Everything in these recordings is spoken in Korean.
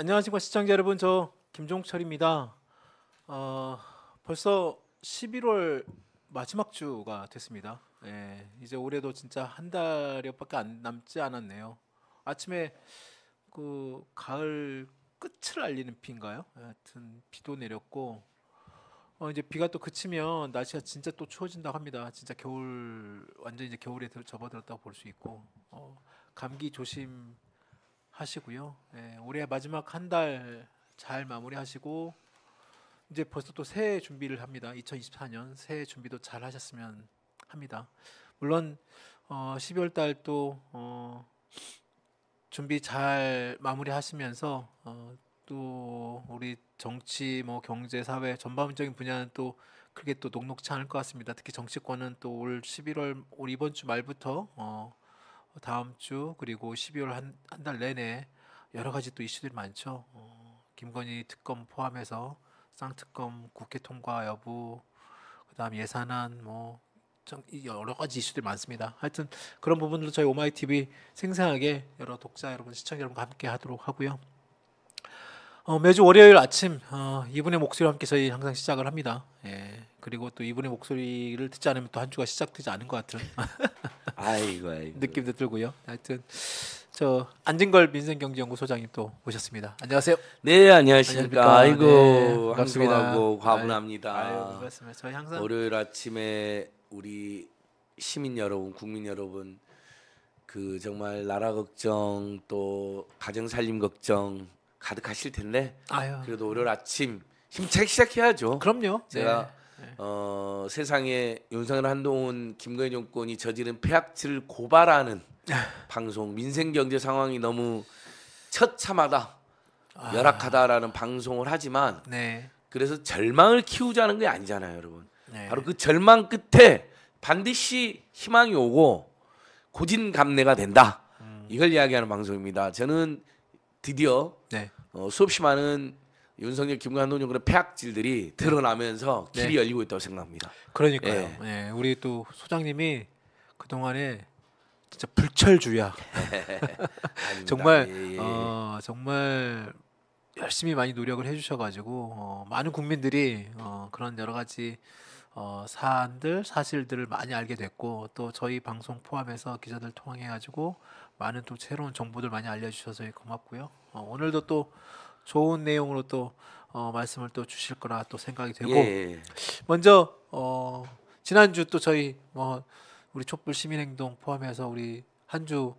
안녕하십니까 시청자 여러분 저 김종철입니다. 어, 벌써 11월 마지막 주가 됐습니다. 예, 이제 올해도 진짜 한 달여밖에 안 남지 않았네요. 아침에 그 가을 끝을 알리는 비인가요? 하여튼 비도 내렸고 어, 이제 비가 또 그치면 날씨가 진짜 또 추워진다고 합니다. 진짜 겨울 완전 이제 겨울에 접어들었다고 볼 수 있고 어, 감기 조심 하시고요. 예, 올해 마지막 한 달 잘 마무리하시고 이제 벌써 또 새해 준비를 합니다. 2024년 새해 준비도 잘 하셨으면 합니다. 물론 어, 12월 달또 어, 준비 잘 마무리하시면서 어, 또 우리 정치 뭐 경제 사회 전반적인 분야는 또 그게 또 녹록치 않을 것 같습니다. 특히 정치권은 또 올 11월 올 이번 주 말부터 어, 다음 주 그리고 12월 한 한 달 내내 여러 가지 또 이슈들이 많죠. 어, 김건희 특검 포함해서 쌍특검 국회 통과 여부 그다음 예산안 뭐 여러 가지 이슈들이 많습니다. 하여튼 그런 부분들도 저희 오마이 TV 생생하게 여러 독자 여러분, 시청자 여러분과 함께 하도록 하고요. 어, 매주 월요일 아침 어, 이분의 목소리와 함께 저희 항상 시작을 합니다. 예. 그리고 또 이분의 목소리를 듣지 않으면 또 한 주가 시작되지 않은 것 같은 아이고, 아이고. 느낌도 들고요. 하여튼 저 안진걸 민생경제연구소장님 또 오셨습니다. 안녕하세요. 네 안녕하십니까. 아이고 네, 방송하고 과분합니다. 아유, 아유, 저희 항상 월요일 아침에 우리 시민 여러분, 국민 여러분 그 정말 나라 걱정 또 가정 살림 걱정 가득하실 텐데 아유. 그래도 월요일 아침 힘차게 시작해야죠. 그럼요. 제가 네. 네. 어, 세상에 윤상현 한동훈 김건희 정권이 저지른 폐악질을 고발하는 아. 방송 민생 경제 상황이 너무 처참하다 아. 열악하다라는 방송을 하지만 네. 그래서 절망을 키우자는 게 아니잖아요, 여러분. 네. 바로 그 절망 끝에 반드시 희망이 오고 고진감내가 된다. 음. 이걸 이야기하는 방송입니다. 저는 드디어 네. 어, 수없이 많은 윤석열 김관훈 정권의 폐악질들이 드러나면서 네. 길이 열리고 있다고 생각합니다. 그러니까요. 예. 예, 우리 또 소장님이 그 동안에 진짜 불철주야. 정말 예, 예. 어, 정말 열심히 많이 노력을 해주셔가지고 어, 많은 국민들이 어, 그런 여러 가지 어, 사안들 사실들을 많이 알게 됐고 또 저희 방송 포함해서 기자들 통해 가지고 많은 또 새로운 정보들 많이 알려주셔서 고맙고요. 어, 오늘도 또 좋은 내용으로 또 어, 말씀을 또 주실 거라 또 생각이 되고 예. 예, 예. 먼저 어, 지난주 또 저희 뭐 우리 촛불 시민행동 포함해서 우리 한 주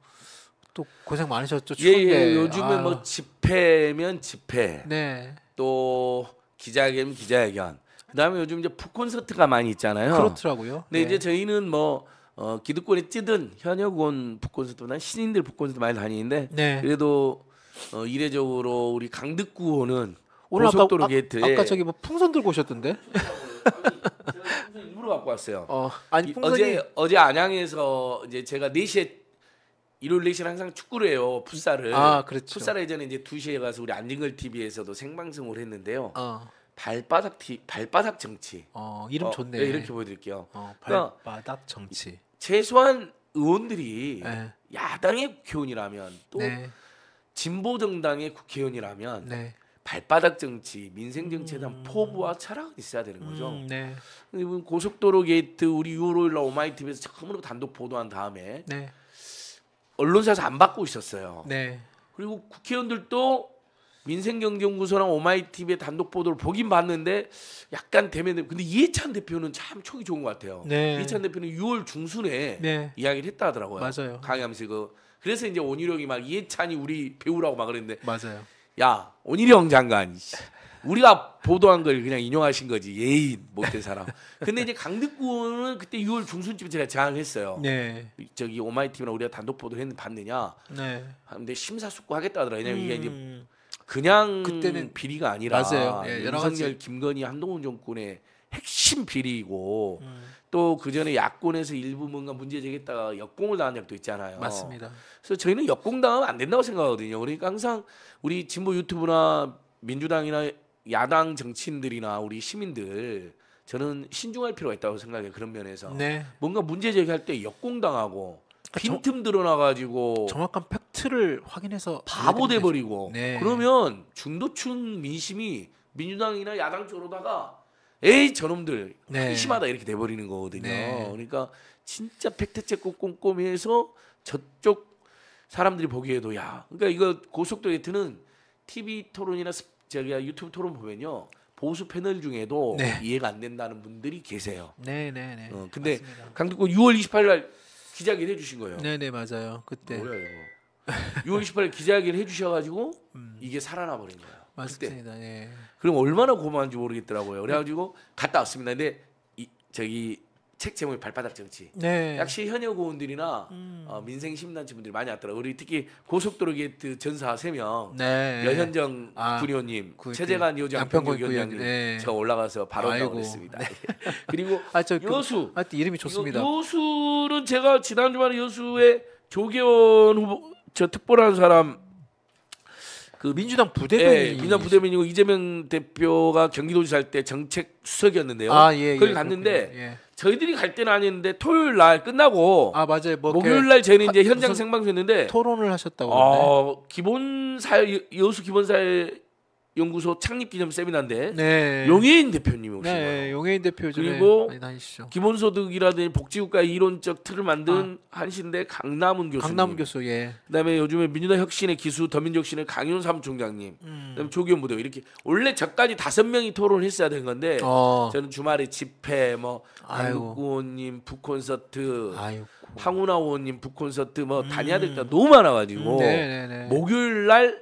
또 고생 많으셨죠 예, 추운데 예, 예. 요즘에 아유. 뭐 아. 집회면 집회 네. 또 기자회견 기자회견 그다음에 요즘 이제 북 콘서트가 많이 있잖아요 그렇더라고요 근데 네. 이제 저희는 뭐 어, 기득권이 찌든 현역 의원 풋 콘서트나 신인들 북 콘서트 많이 다니는데 네. 그래도 어, 이례적으로 우리 강득구 의는 오늘 아까, 도로 아, 게이트에 아까 저기 뭐 풍선 들고 오셨던데? 일부러 갖고 왔어요. 어, 아니 풍선이... 어제 어제 안양에서 이제 제가 4시에 일요일 4시는 항상 축구를 해요. 풋살을. 아, 그렇죠. 풋살 예전에 이제 2시에 가서 우리 안진걸 TV에서도 생방송을 했는데요. 어. 발바닥 티, 발바닥 정치. 어, 이름 어, 좋네. 네, 이렇게 보여 드릴게요. 어, 그러니까 발바닥 정치. 최소한 의원들이 네. 야당의 교훈이라면 또 네. 진보 정당의 국회의원이라면 네. 발바닥 정치, 민생 정치에 대한 음. 포부와 철학이 있어야 되는 거죠. 음, 네. 고속도로 게이트 우리 6월일날 오마이TV에서 처음으로 단독 보도한 다음에 네. 언론사에서 안 받고 있었어요. 네. 그리고 국회의원들도 민생경제연구소랑 오마이TV의 단독 보도를 보긴 봤는데 약간 대면 근데 이해찬 대표는 참 촉이 좋은 것 같아요. 네. 이해찬 대표는 6월 중순에 네. 이야기를 했다 하더라고요. 맞아요. 강의하면서 그 그래서 이제 온유령이 막 이해찬이 우리 배우라고 막 그랬는데 맞아요. 야 온유령 장관 우리가 보도한 걸 그냥 인용하신 거지 예의 못된 사람. 근데 이제 강득구는 그때 6월 중순쯤 제가 제안했어요. 네. 저기 오마이 티비나 우리가 단독 보도를 했는데 봤느냐. 네. 아, 근데 심사숙고하겠다 하더라. 왜냐면 음. 이게 이제 음. 그냥 그때는 비리가 아니라 맞아요. 예, 윤석열, 김건희, 한동훈 정권의 핵심 비리이고 음. 또그 전에 야권에서 일부 뭔가 문제 제기했다가 역공을 당한 적도 있잖아요. 맞습니다. 그래서 저희는 역공 당하면 안 된다고 생각하거든요. 그러니까 항상 우리 진보 유튜브나 민주당이나 야당 정치인들이나 우리 시민들 저는 신중할 필요가 있다고 생각해요. 그런 면에서 네. 뭔가 문제 제기할 때 역공 당하고 그러니까 빈틈 드러나가지고 정확한 팩트를 확인해서 바보 돼버리고 네. 그러면 중도층 민심이 민주당이나 야당 쪽으로다가 에이 저놈들 네. 심하다 이렇게 돼버리는 거거든요. 네. 그러니까 진짜 팩트 체크 꼼꼼히 해서 저쪽 사람들이 보기에도 야 그러니까 이거 고속도 로이트는 TV 토론이나 저기야 유튜브 토론 보면요 보수 패널 중에도 네. 이해가 안 된다는 분들이 계세요. 네네네. 네, 네, 어, 근데 맞습니 강북구 6월 28일 기자회견 해주신 거예요. 네네 네, 맞아요. 그때 뭐야 이거. 6월 28일 기자회견 해주셔가지고 음. 이게 살아나 버린 거예요. 맞습니다. 그때. 예. 그럼 얼마나 고마운지 모르겠더라고요. 그래가지고 갔다 왔습니다. 근데 이, 저기 책 제목이 발바닥 정치. 네. 역시 현역 의원들이나 음. 어, 민생 심민단체 분들이 많이 왔더라고요. 우리 특히 고속도로 게이트 전사 세명 네. 여현정 아, 군의원님, 그, 최재관 그, 요장 평국 위원님 네. 제가 올라가서 바로 나오겠습니다. 네. 그리고 아, 저, 그 여수. 그, 아, 이름이 좋습니다. 여, 수는 제가 지난 주말에 여수에 조계원 후보 저 특보라는 사람 그 민주당 부대변인 예, 민주당 부대변인이고 이재명 대표가 경기도지사 할 때 정책 수석이었는데요. 아, 예, 거기 예, 갔는데 예. 저희들이 갈 때는 아니었는데 토요일 날 끝나고 아 맞아요. 뭐 목요일 날 저희는 이제 현장 생방송했는데 토론을 하셨다고. 어, 기본사 여수 기본사회 연구소 창립 기념 세미나인데 네. 용혜인 대표님이 오신 네, 거예요. 용혜인 대표 그리고 기본소득이라든지 복지국가 이론적 틀을 만든 아. 한신대 강남은 교수님. 강남 교수 예. 그다음에 요즘에 민주당 혁신의 기수 더민족신의 강윤 사무총장님. 음. 그다음에 조기현 부대 이렇게 원래 저까지 다섯 명이 토론을 했어야 된 건데 어. 저는 주말에 집회 뭐안국구원님 북콘서트 황운하 의원님 북콘서트 뭐 음. 다녀야 될까 너무 많아가지고 음. 네, 네, 네. 목요일 날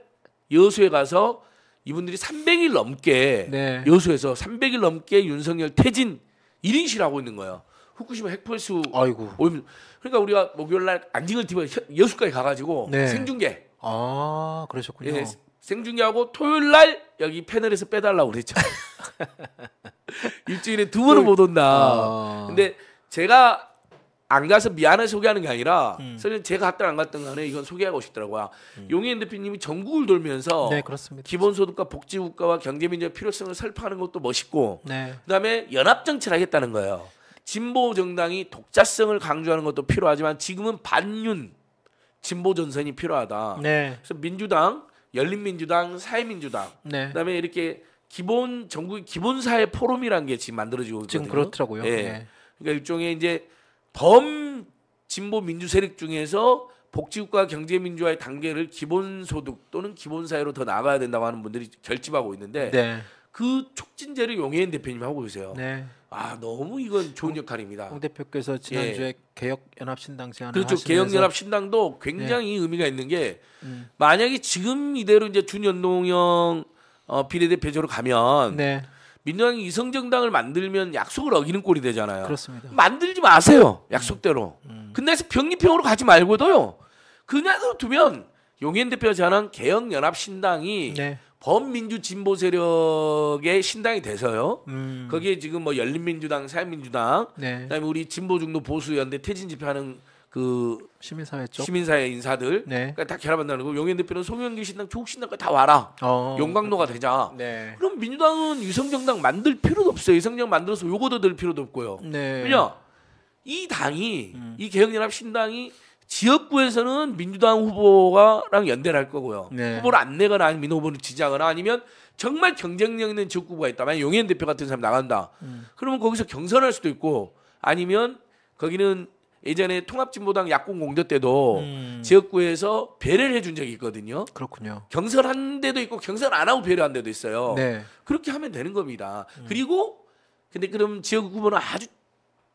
여수에 가서 이분들이 300일 넘게 네. 여수에서 300일 넘게 윤석열 퇴진 1인실 하고 있는 거예요. 후쿠시마 핵폭수 아이고. 오염. 그러니까 우리가 목요일 날 안징을 t v 여수까지 가가지고 네. 생중계. 아 그러셨군요. 예, 생중계하고 토요일 날 여기 패널에서 빼달라고 그랬죠. 일주일에 두 번은 못 온다. 아. 근데 제가 안 가서 미안해 소개하는 게 아니라 음. 사실 제가 갔든 안 갔든 간에 이건 소개하고 싶더라고요. 아, 음. 용인 대표님이 전국을 돌면서 네, 기본소득과 복지국가와 경제민주화 필요성을 설파하는 것도 멋있고 네. 그다음에 연합정치를 하겠다는 거예요. 진보 정당이 독자성을 강조하는 것도 필요하지만 지금은 반윤 진보 전선이 필요하다. 네. 그래서 민주당, 열린민주당, 사회민주당 네. 그다음에 이렇게 기본 전국 의 기본 사회 포럼이라는 게 지금 만들어지고 있거든요. 지금 그렇더라고요. 예. 네. 그러니까 일종의 이제 범 진보 민주 세력 중에서 복지국가 경제민주화의 단계를 기본소득 또는 기본사회로 더 나가야 된다고 하는 분들이 결집하고 있는데 네. 그 촉진제를 용해인 대표님이 하고 계세요. 네. 아 너무 이건 좋은 역할입니다. 홍 대표께서 지난주에 예. 개혁연합신당 제안을 그렇죠. 하시면서... 개혁연합신당도 굉장히 네. 의미가 있는 게 음. 만약에 지금 이대로 이제 준연동형 어, 비례대표제로 가면 네. 민주당이 이성정당을 만들면 약속을 어기는 꼴이 되잖아요. 그렇습니다. 만들지 마세요. 음. 약속대로. 음. 근데 병립형으로 가지 말고도요. 그냥 두면 용현 대표 제안 개혁연합신당이 네. 범민주 진보 세력의 신당이 돼서요. 음. 거기에 지금 뭐 열린민주당, 사회민주당, 네. 그다음에 우리 진보 중도 보수 연대 태진 집회하는 그 시민사회 쪽 시민사회 인사들 네. 그러니까 다 결합한다는 거. 용현 대표는 송영길 신당, 조국 신당까지 다 와라. 어, 용광로가 되자. 네. 그럼 민주당은 위성정당 만들 필요도 없어요. 위성정 만들어서 요거도 들 필요도 없고요. 네. 왜냐 이 당이 음. 이 개혁연합 신당이 지역구에서는 민주당 후보가랑 연대를 할 거고요. 네. 후보를 안 내거나 아니면 민 후보를 지지하거나 아니면 정말 경쟁력 있는 지역구가 있다. 면 용현 대표 같은 사람 나간다. 음. 그러면 거기서 경선할 수도 있고 아니면 거기는 예전에 통합진보당 야권 공조 때도 음. 지역구에서 배를 려 해준 적이 있거든요. 그렇군요. 경선한 데도 있고 경선 안 하고 배려한 데도 있어요. 네. 그렇게 하면 되는 겁니다. 음. 그리고 근데 그럼 지역 구분은 아주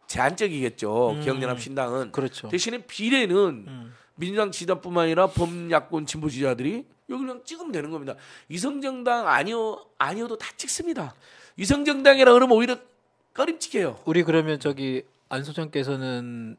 제한적이겠죠. 음. 기억연합 신당은 그렇죠. 대신에 비례는 음. 민주당 지자뿐만 아니라 범야권 진보 지자들이 여기 그냥 찍으면 되는 겁니다. 이성정당 아니어 아니어도 다 찍습니다. 이성정당이라 그러면 오히려 꺼림칙해요. 우리 그러면 저기 안소장께서는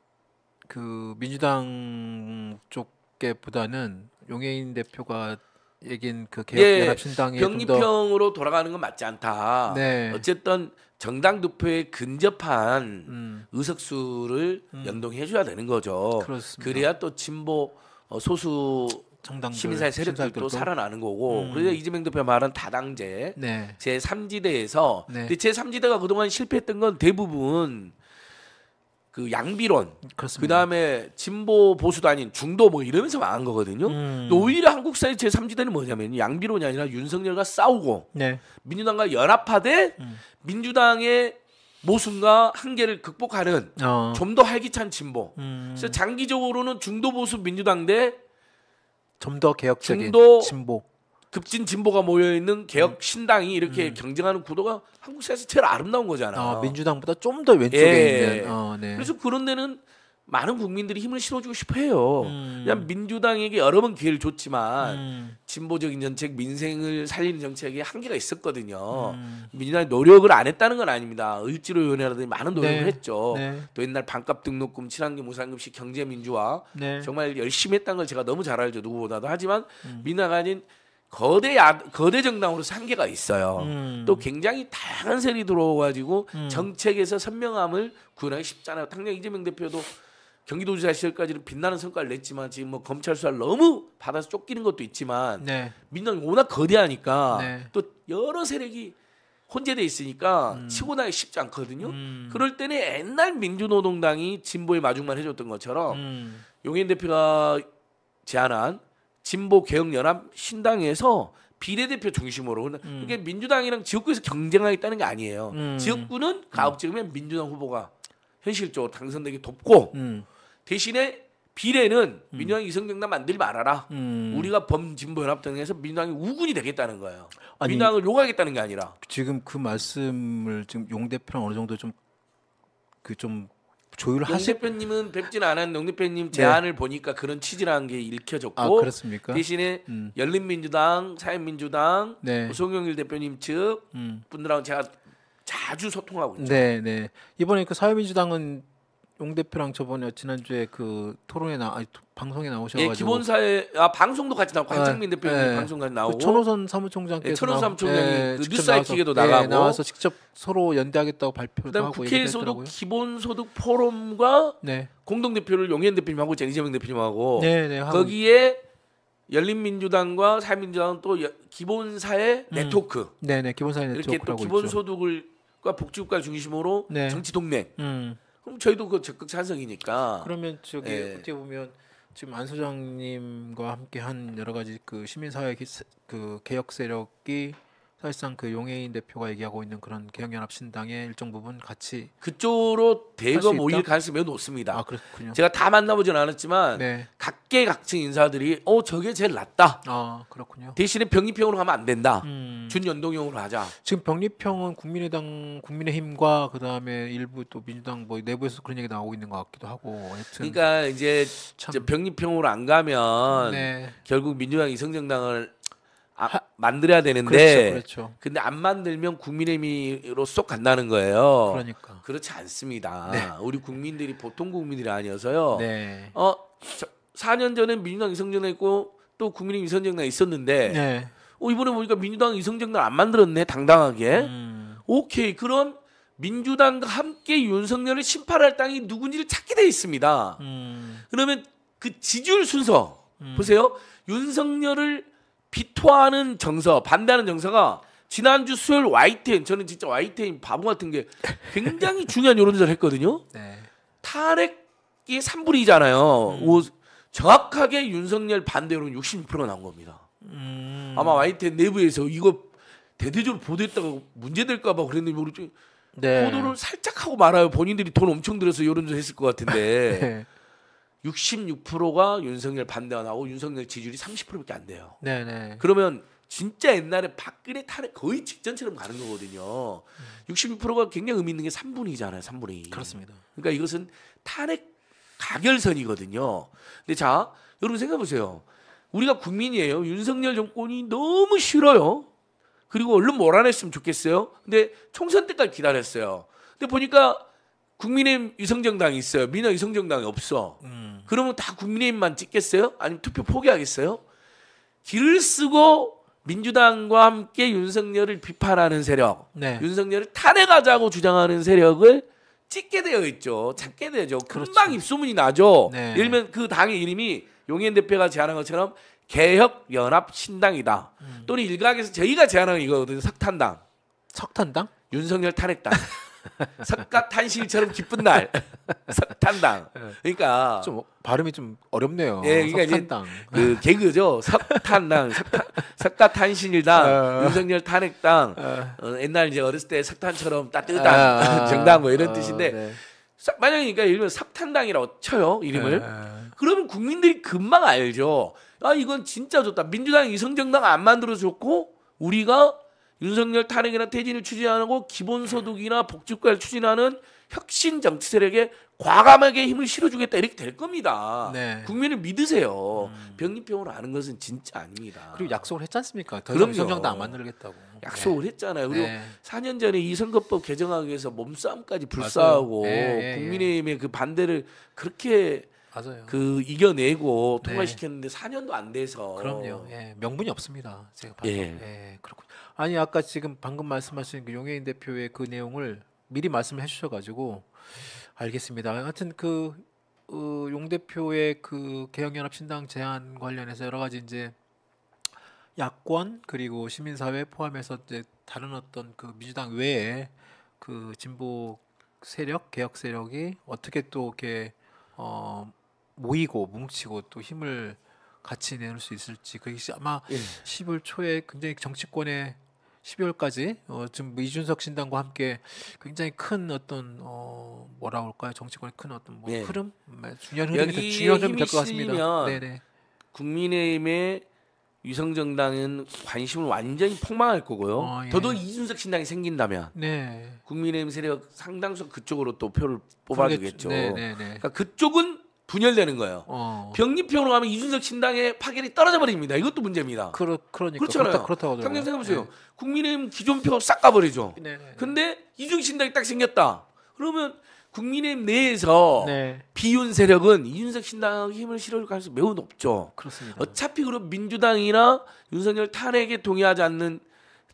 그 민주당 쪽에 보다는 용해인 대표가 얘긴 그 개혁 예, 예. 연합신당이 병리평으로 더... 돌아가는 건 맞지 않다. 네. 어쨌든 정당 득표에 근접한 음. 의석수를 음. 연동해 줘야 되는 거죠. 그렇습니다. 그래야 또 진보 어, 소수 정당 시민사회 세력들도 살아나는 거고 음. 그래서 이재명 대표 말은 다당제 네. 제3지대에서 네. 제3지대가 그동안 실패했던 건 대부분 그 양비론 그 다음에 진보 보수도 아닌 중도 뭐 이러면서 망한 거거든요. 음. 또 오히려 한국 사회 제 3지대는 뭐냐면 양비론이 아니라 윤석열과 싸우고 네. 민주당과 연합하되 음. 민주당의 모순과 한계를 극복하는 어. 좀더 활기찬 진보. 음. 그래서 장기적으로는 중도 보수 민주당 대 좀 더 개혁적인 중도 진보 급진 진보가 모여 있는 개혁 음. 신당이 이렇게 음. 경쟁하는 구도가 한국사에서 제일 아름다운 거잖아. 요 어, 아, 민주당보다 좀 더 왼쪽에 예. 있는. 어, 네. 그래서 그런 데는 많은 국민들이 힘을 실어주고 싶어요. 음. 그냥 민주당에게 여러 번 기회를 줬지만 음. 진보적인 정책, 민생을 살리는 정책에 한계가 있었거든요. 음. 민주당이 노력을 안 했다는 건 아닙니다. 을지로 위원회라든지 많은 노력을 네. 했죠. 네. 또 옛날 반값 등록금, 친환경 무상급식, 경제민주화 네. 정말 열심히 했다는 걸 제가 너무 잘 알죠 누구보다도. 하지만 음. 민주당 아닌 거대 야, 거대 정당으로 한계가 있어요. 음. 또 굉장히 다양한 세력이 들어와가지고 음. 정책에서 선명함을 구현하기 쉽잖아요. 당장 이재명 대표도 경기도지사 시절까지는 빛나는 성과를 냈지만 지금 뭐 검찰 수사를 너무 받아서 쫓기는 것도 있지만 네. 민당이 워낙 거대하니까 네. 또 여러 세력이 혼재돼 있으니까 음. 치고 나기 쉽지 않거든요. 음. 그럴 때는 옛날 민주노동당이 진보의 마중만 해줬던 것처럼 음. 용인 대표가 제안한 진보 개혁연합 신당에서 비례대표 중심으로 음. 그게 러니까 민주당이랑 지역구에서 경쟁하겠다는 게 아니에요. 음. 지역구는 음. 가급적이면 음. 민주당 후보가 현실적으로 당선되기 돕고 음. 대신에 비례는 음. 민주당 이성정당 만들지 말아라. 우리가 범진보연합 등에서 민주당이 우군이 되겠다는 거예요. 아니, 민주당을 욕하겠다는 게 아니라 지금 그 말씀을 지금 용 대표랑 어느 정도 좀 그좀 그좀 조율하실 대표님은 뵙진 않았는데 용 대표님 네. 제안을 네. 보니까 그런 취지라는 게 읽혀졌고 아, 그렇습니까? 대신에 음. 열린민주당, 사회민주당, 네. 송영일 대표님 측 음. 분들하고 제가 자주 소통하고 있죠. 네, 네. 이번에 그 사회민주당은 용 대표랑 저번에 지난주에 그 토론에 나 아니, 방송에 나오셔가지고 예, 기본사에 아 방송도 같이 나오고 황정민 아, 대표님 예, 방송까지 그 나오고 그 천호선 사무총장께서 예, 천호선 사무총장이 예, 그 뉴스아이킥에도 나가고 예, 나와서 직접 서로 연대하겠다고 발표도 하고 국회에서도 기본소득 포럼과 네. 공동 대표를 용현 대표님하고 이재명 대표님하고 네, 네, 거기에 열린민주당과 사회민주당은 또 기본사의 음. 네트워크 네네 기본사의 네트워크 이렇게 또 기본소득을 과 복지국가 중심으로 네. 정치 동맹 음. 그럼 저희도 그 적극 찬성이니까. 그러면 저기 예. 어떻게 보면 지금 안 소장님과 함께 한 여러 가지 그 시민사회 그 개혁 세력이 사실상 그 용해인 대표가 얘기하고 있는 그런 개혁연합신당의 일정 부분 같이 그쪽으로 대거 모일 가능성이 매우 높습니다. 아 그렇군요. 제가 다 만나보진 않았지만 네. 각계각층 인사들이 어 저게 제일 낫다. 아 그렇군요. 대신에 병립형으로 가면 안 된다. 음. 준연동형으로 하자. 지금 병립형은 국민의당, 국민의힘과 그 다음에 일부 또 민주당 뭐 내부에서 그런 얘기 나오고 있는 것 같기도 하고. 여튼 그러니까 이제 참... 병립형으로 안 가면 네. 결국 민주당 이성정당을 아, 만들어야 되는데 그렇죠, 그렇죠. 근데 안 만들면 국민의힘으로 쏙 간다는 거예요. 그러니까 그렇지 않습니다. 네. 우리 국민들이 보통 국민들이 아니어서요. 네. 어 4년 전에 민주당 이성정당 있고 또 국민의힘 이성정당 있었는데 네. 어, 이번에 보니까 민주당 이성정당 안 만들었네 당당하게. 음. 오케이 그럼 민주당과 함께 윤석열을 심판할 땅이 누군지를 찾게 돼 있습니다. 음. 그러면 그 지지율 순서 음. 보세요. 윤석열을 비토하는 정서, 반대하는 정서가 지난주 수요일 와이텐 저는 진짜 와이텐 바보 같은 게 굉장히 중요한 여론조사를 했거든요. 네. 탈핵이 3분의 잖아요 음. 정확하게 윤석열 반대 여론 60%가 나온 겁니다. 음. 아마 와이텐 내부에서 이거 대대적으로 보도했다가 문제될까봐 그랬는데 모르죠. 네. 보도를 살짝 하고 말아요. 본인들이 돈 엄청 들여서 여론조사 했을 것 같은데. 네. 66%가 윤석열 반대가 나오고 윤석열 지지율이 30%밖에 안 돼요. 네네. 네. 그러면 진짜 옛날에 박근혜 탄핵 거의 직전처럼 가는 거거든요. 66%가 굉장히 의미 있는 게 3분이잖아요. 3분이. 그렇습니다. 그러니까 이것은 탄핵 가결선이거든요. 근데 자, 여러분 생각해 보세요. 우리가 국민이에요. 윤석열 정권이 너무 싫어요. 그리고 얼른 몰아냈으면 좋겠어요. 근데 총선 때까지 기다렸어요. 근데 보니까 국민의힘 위성정당이 있어요. 민어 위성정당이 없어. 음. 그러면 다 국민의힘만 찍겠어요? 아니면 투표 포기하겠어요? 길을 쓰고 민주당과 함께 윤석열을 비판하는 세력, 네. 윤석열을 탄핵하자고 주장하는 세력을 찍게 되어 있죠. 찾게 되죠. 금방 그렇죠. 입소문이 나죠. 네. 예를 들면 그 당의 이름이 용인 대표가 제안한 것처럼 개혁연합신당이다. 음. 또는 일각에서 저희가 제안한 이거거든요. 석탄당. 석탄당? 윤석열 탄핵당. 석가탄신처럼 기쁜 날 석탄당. 예. 그러니까 좀 발음이 좀 어렵네요. 예, 그러니까 석탄당. 그 개그죠. 석탄당, 석가탄신일당 어... 예. 윤석열 탄핵당. 예. 어... 옛날 이제 어렸을 때 석탄처럼 따뜻한 정당 뭐 이런 어, 뜻인데 네. 만약에 그러니까 예를 들면 석탄당이라고 쳐요 이름을. 그러면 국민들이 금방 알죠. 아 이건 진짜 좋다. 민주당 이성정당 안 만들어 줬고 우리가 윤석열 탄핵이나 퇴진을 추진하고 기본소득이나 복지국가를 추진하는 혁신 정치 세력에 과감하게 힘을 실어주겠다 이렇게 될 겁니다. 네. 국민을 믿으세요. 음. 병립병을 아는 것은 진짜 아닙니다. 그리고 약속을 했지 않습니까? 그럼 정당안 만들겠다고. 약속을 네. 했잖아요. 그리고 네. 4년 전에 이 선거법 개정하기 위해서 몸싸움까지 불사하고 네, 국민의힘의 그 반대를 그렇게 맞아요. 그 이겨내고 통과시켰는데 4년도 안 돼서 그럼요. 예, 명분이 없습니다. 제가 봐도. 예. 예, 그렇군. 아니 아까 지금 방금 말씀하신 그 용혜인 대표의 그 내용을 미리 말씀해 주셔가지고 알겠습니다. 하여튼 그 어, 대표의그 개혁연합신당 제안 관련해서 여러 가지 이제 야권 그리고 시민사회 포함해서 이제 다른 어떤 그 민주당 외에 그 진보 세력 개혁 세력이 어떻게 또 이렇게 어 모이고 뭉치고 또 힘을 같이 내놓을 수 있을지 그게 아마 예. 10월 초에 굉장히 정치권에 12월까지 어, 지금 뭐 이준석 신당과 함께 굉장히 큰 어떤 어 뭐라 할까요 정치권의 큰 어떤 뭐 예. 흐름 뭐 중요한 흐름이 중요한 흐름이 될 것 같습니다. 네네. 국민의힘의 위성정당은 관심을 완전히 폭망할 거고요. 어, 예. 더더욱 이준석 신당이 생긴다면 네. 국민의힘 세력 상당수 그쪽으로 또 표를 뽑아주겠죠. 네, 네, 네, 그러니까 그쪽은 분열되는 거예요. 어. 병립형으로 가면 이준석 신당의 파견이 떨어져 버립니다. 이것도 문제입니다. 그러, 그러니까. 그렇잖아요. 그렇다, 고 당장 생각해보세요. 네. 국민의힘 기존표 싹 가버리죠. 네, 네. 근데 이준 신당이 딱 생겼다. 그러면 국민의힘 내에서 네. 비윤 세력은 이준석 신당 힘을 실어 가능성이 매우 높죠. 그렇습니다. 어차피 그럼 민주당이나 윤석열 탄핵에 동의하지 않는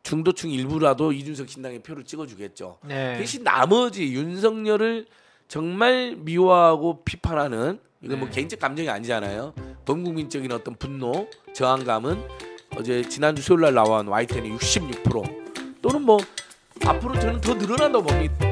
중도층 일부라도 이준석 신당의 표를 찍어주겠죠. 네. 대신 나머지 윤석열을 정말 미워하고 비판하는 이건 뭐 네. 뭐 개인적 감정이 아니잖아요. 범국민적인 어떤 분노, 저항감은 어제 지난주 수요일 날 나온 와이텐의 66% 또는 뭐 앞으로 저는 더 늘어난다고 봅니다.